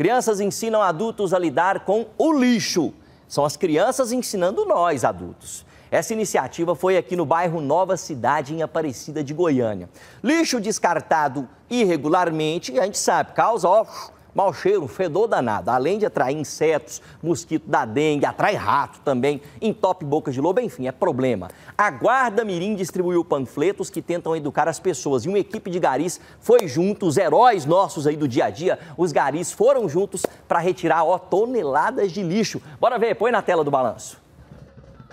Crianças ensinam adultos a lidar com o lixo. São as crianças ensinando nós, adultos. Essa iniciativa foi aqui no bairro Nova Cidade, em Aparecida de Goiânia. Lixo descartado irregularmente, a gente sabe, causa ó, Mau cheiro, fedor danado. Além de atrair insetos, mosquito da dengue, atrai rato também, entope bocas de lobo, enfim, é problema. A Guarda Mirim distribuiu panfletos que tentam educar as pessoas e uma equipe de garis foi junto, os heróis nossos aí do dia a dia, os garis foram juntos para retirar, ó, toneladas de lixo. Bora ver, põe na tela do balanço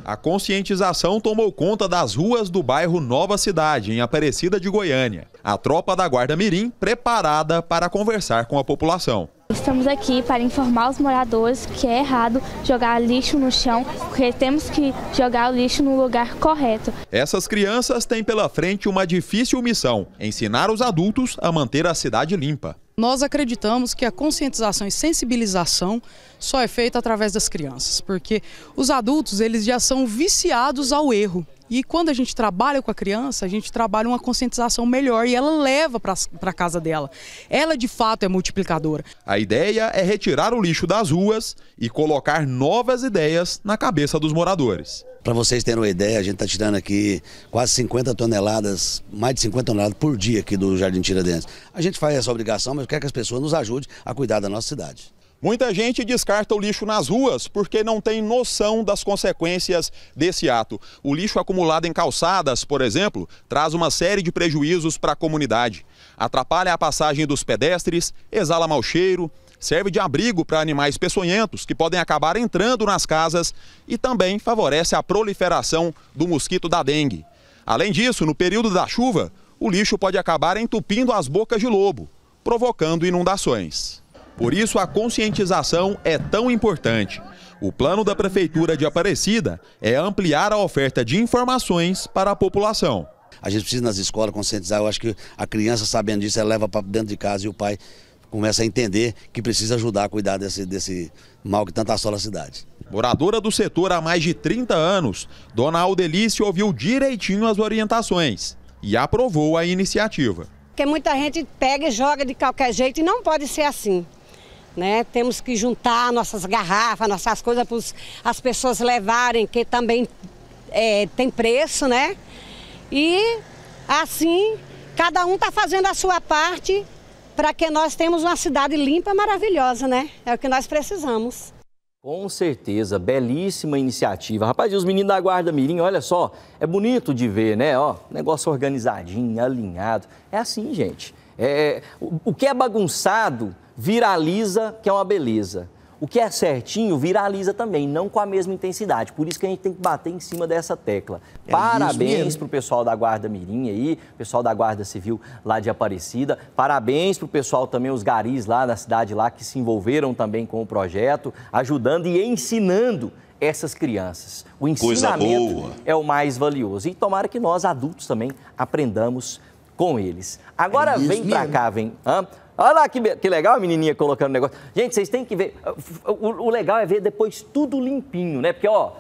a conscientização tomou conta das ruas do bairro Nova Cidade, em Aparecida de Goiânia. A tropa da Guarda Mirim preparada para conversar com a população. Estamos aqui para informar os moradores que é errado jogar lixo no chão, porque temos que jogar o lixo no lugar correto. Essas crianças têm pela frente uma difícil missão: ensinar os adultos a manter a cidade limpa. Nós acreditamos que a conscientização e sensibilização só é feita através das crianças, porque os adultos eles já são viciados ao erro. E quando a gente trabalha com a criança, a gente trabalha uma conscientização melhor e ela leva para a casa dela. Ela de fato é multiplicadora. A ideia é retirar o lixo das ruas e colocar novas ideias na cabeça dos moradores. Para vocês terem uma ideia, a gente está tirando aqui quase 50 toneladas, mais de 50 toneladas por dia aqui do Jardim Tiradentes. A gente faz essa obrigação, mas quer que as pessoas nos ajudem a cuidar da nossa cidade. Muita gente descarta o lixo nas ruas porque não tem noção das consequências desse ato. O lixo acumulado em calçadas, por exemplo, traz uma série de prejuízos para a comunidade. Atrapalha a passagem dos pedestres, exala mau cheiro, serve de abrigo para animais peçonhentos que podem acabar entrando nas casas e também favorece a proliferação do mosquito da dengue. Além disso, no período da chuva, o lixo pode acabar entupindo as bocas de lobo, provocando inundações. Por isso, a conscientização é tão importante. O plano da Prefeitura de Aparecida é ampliar a oferta de informações para a população. A gente precisa nas escolas conscientizar. Eu acho que a criança sabendo disso, ela leva para dentro de casa e o pai começa a entender que precisa ajudar a cuidar desse, desse mal que tanto assola a cidade. Moradora do setor há mais de 30 anos, dona Aldelice ouviu direitinho as orientações e aprovou a iniciativa. Porque muita gente pega e joga de qualquer jeito e não pode ser assim. Né? Temos que juntar nossas garrafas, nossas coisas para as pessoas levarem, que também é, tem preço, né? E assim, cada um está fazendo a sua parte para que nós temos uma cidade limpa maravilhosa, né? É o que nós precisamos. Com certeza, belíssima iniciativa. Rapaz, e os meninos da Guarda Mirim, olha só, é bonito de ver, né? Ó, negócio organizadinho, alinhado. É assim, gente. É, o, o que é bagunçado viraliza, que é uma beleza. O que é certinho viraliza também, não com a mesma intensidade. Por isso que a gente tem que bater em cima dessa tecla. É Parabéns para o pessoal da Guarda Mirim aí, pessoal da Guarda Civil lá de Aparecida. Parabéns para o pessoal também, os garis lá na cidade lá, que se envolveram também com o projeto, ajudando e ensinando essas crianças. O ensinamento é o mais valioso. E tomara que nós, adultos, também aprendamos com eles. Agora é vem para cá, vem. Olha lá que, que legal a menininha colocando o negócio. Gente, vocês têm que ver. O, o legal é ver depois tudo limpinho, né? Porque, ó,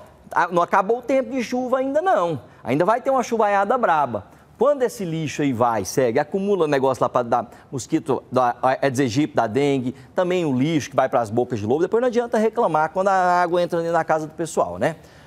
não acabou o tempo de chuva ainda não. Ainda vai ter uma chuvaiada braba. Quando esse lixo aí vai, segue, acumula negócio lá para dar mosquito da Aedes é aegypti, da dengue, também o lixo que vai para as bocas de lobo, depois não adianta reclamar quando a água entra na casa do pessoal, né?